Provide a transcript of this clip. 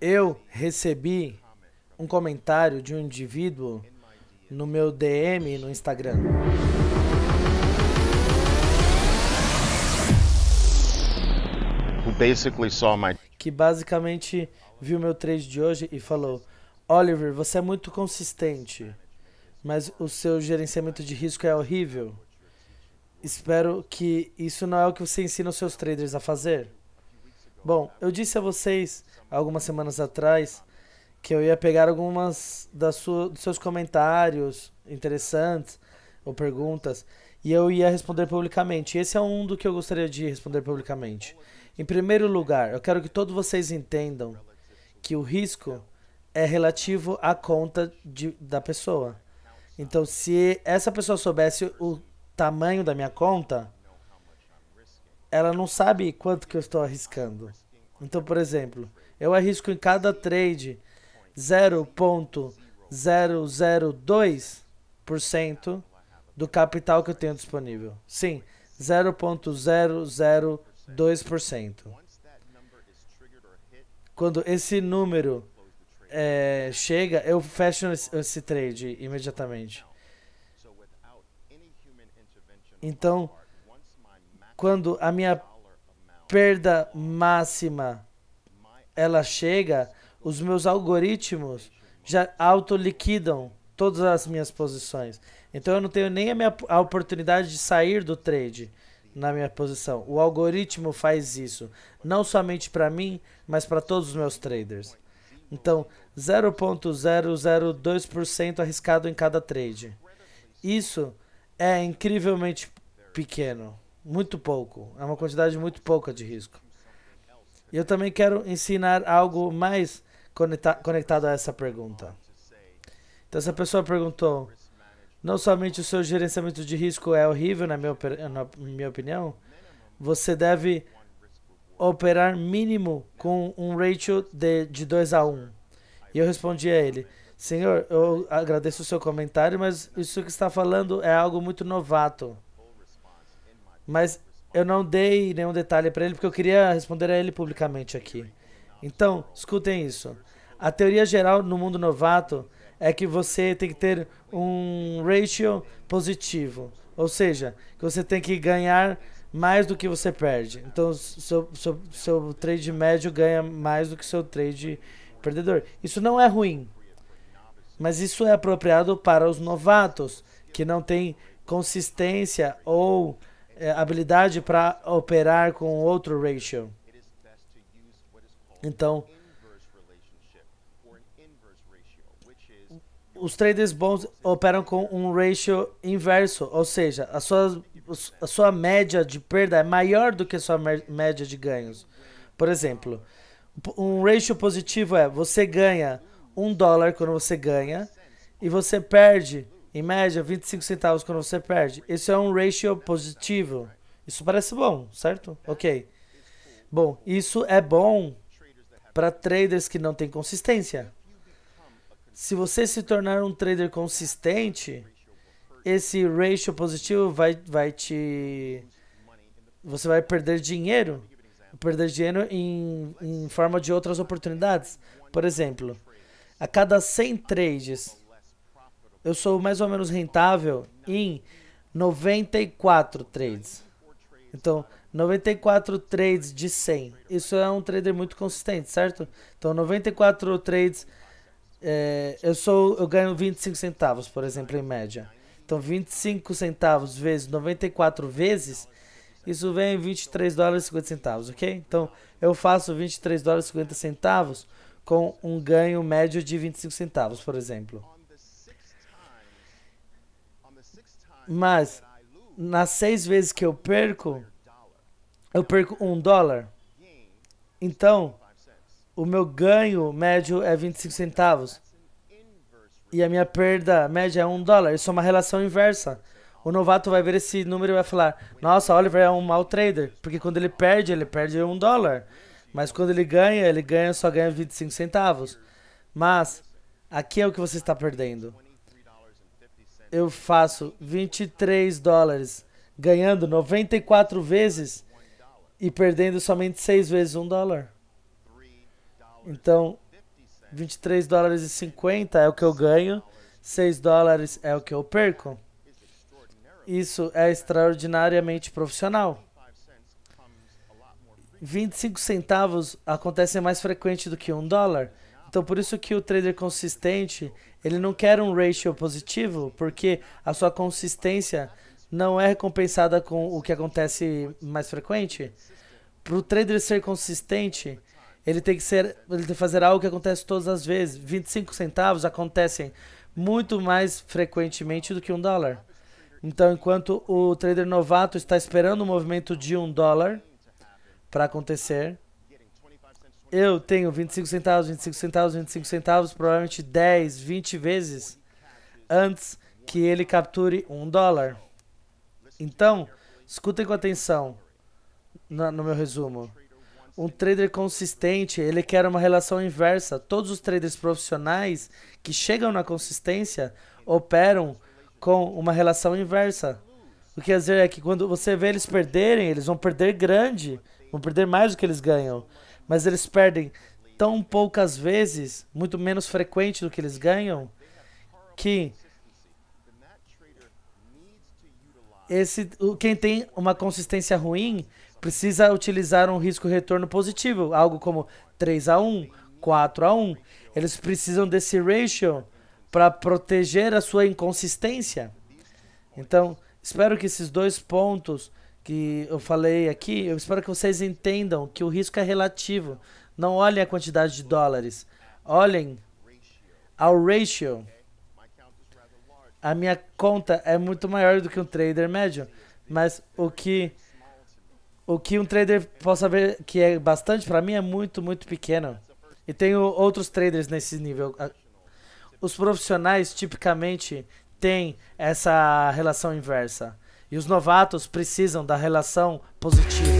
Eu recebi um comentário de um indivíduo no meu DM no Instagram. Que basicamente viu meu trade de hoje e falou: Oliver, você é muito consistente, mas o seu gerenciamento de risco é horrível. Espero que isso não é o que você ensina os seus traders a fazer. Bom, eu disse a vocês algumas semanas atrás que eu ia pegar algumas das sua, dos seus comentários interessantes ou perguntas e eu ia responder publicamente. Esse é um do que eu gostaria de responder publicamente. Em primeiro lugar, eu quero que todos vocês entendam que o risco é relativo à conta de, da pessoa. Então, se essa pessoa soubesse o tamanho da minha conta, ela não sabe quanto que eu estou arriscando. Então, por exemplo, eu arrisco em cada trade 0.002% do capital que eu tenho disponível. Sim, 0.002%. Quando esse número é, chega, eu fecho esse, esse trade imediatamente. Então, quando a minha perda máxima ela chega, os meus algoritmos já autoliquidam todas as minhas posições. Então eu não tenho nem a, minha, a oportunidade de sair do trade na minha posição. O algoritmo faz isso, não somente para mim, mas para todos os meus traders. Então, 0.002% arriscado em cada trade. Isso é incrivelmente pequeno. Muito pouco. É uma quantidade muito pouca de risco. E eu também quero ensinar algo mais conecta conectado a essa pergunta. Então, essa pessoa perguntou: não somente o seu gerenciamento de risco é horrível, na minha, na minha opinião, você deve operar mínimo com um ratio de, de 2 a 1. Um. E eu respondi a ele: Senhor, eu agradeço o seu comentário, mas isso que está falando é algo muito novato. Mas eu não dei nenhum detalhe para ele porque eu queria responder a ele publicamente aqui. Então, escutem isso. A teoria geral no mundo novato é que você tem que ter um ratio positivo, ou seja, que você tem que ganhar mais do que você perde. Então, seu, seu, seu trade médio ganha mais do que seu trade perdedor. Isso não é ruim, mas isso é apropriado para os novatos que não têm consistência ou é, habilidade para operar com outro ratio. Então, os traders bons operam com um ratio inverso, ou seja, a sua, a sua média de perda é maior do que a sua média de ganhos. Por exemplo, um ratio positivo é você ganha um dólar quando você ganha e você perde em média, 25 centavos quando você perde. Isso é um ratio positivo. Isso parece bom, certo? Ok. Bom, isso é bom para traders que não têm consistência. Se você se tornar um trader consistente, esse ratio positivo vai, vai te. Você vai perder dinheiro. Perder dinheiro em, em forma de outras oportunidades. Por exemplo, a cada 100 trades eu sou mais ou menos rentável em 94 trades. Então, 94 trades de 100. Isso é um trader muito consistente, certo? Então, 94 trades, é, eu sou, eu ganho 25 centavos, por exemplo, em média. Então, 25 centavos vezes 94 vezes, isso vem em 23 dólares e 50 centavos, ok? Então, eu faço 23 dólares e 50 centavos com um ganho médio de 25 centavos, por exemplo. Mas nas seis vezes que eu perco, eu perco um dólar. Então, o meu ganho médio é 25 centavos. E a minha perda média é um dólar. Isso é uma relação inversa. O novato vai ver esse número e vai falar: Nossa, Oliver é um mau trader. Porque quando ele perde, ele perde um dólar. Mas quando ele ganha, ele ganha só ganha 25 centavos. Mas aqui é o que você está perdendo eu faço 23 dólares ganhando 94 vezes e perdendo somente 6 vezes 1 dólar. Então, 23 dólares e 50 é o que eu ganho, 6 dólares é o que eu perco. Isso é extraordinariamente profissional. 25 centavos acontece mais frequente do que 1 dólar. Então por isso que o trader consistente, ele não quer um ratio positivo, porque a sua consistência não é recompensada com o que acontece mais frequente. Para o trader ser consistente, ele tem que ser, ele tem que fazer algo que acontece todas as vezes. 25 centavos acontecem muito mais frequentemente do que um dólar. Então, enquanto o trader novato está esperando o um movimento de um dólar para acontecer, eu tenho 25 centavos, 25 centavos, 25 centavos, provavelmente 10, 20 vezes antes que ele capture um dólar. Então, escutem com atenção no, no meu resumo. Um trader consistente, ele quer uma relação inversa. Todos os traders profissionais que chegam na consistência operam com uma relação inversa. O que quer dizer é que quando você vê eles perderem, eles vão perder grande, vão perder mais do que eles ganham mas eles perdem tão poucas vezes, muito menos frequente do que eles ganham, que esse, quem tem uma consistência ruim precisa utilizar um risco-retorno positivo, algo como 3 a 1, 4 a 1. Eles precisam desse ratio para proteger a sua inconsistência. Então, espero que esses dois pontos que eu falei aqui, eu espero que vocês entendam que o risco é relativo. Não olhem a quantidade de dólares, olhem ao ratio. A minha conta é muito maior do que um trader médio, mas o que o que um trader possa ver que é bastante para mim é muito, muito pequeno. E tenho outros traders nesse nível. Os profissionais tipicamente têm essa relação inversa. E os novatos precisam da relação positiva.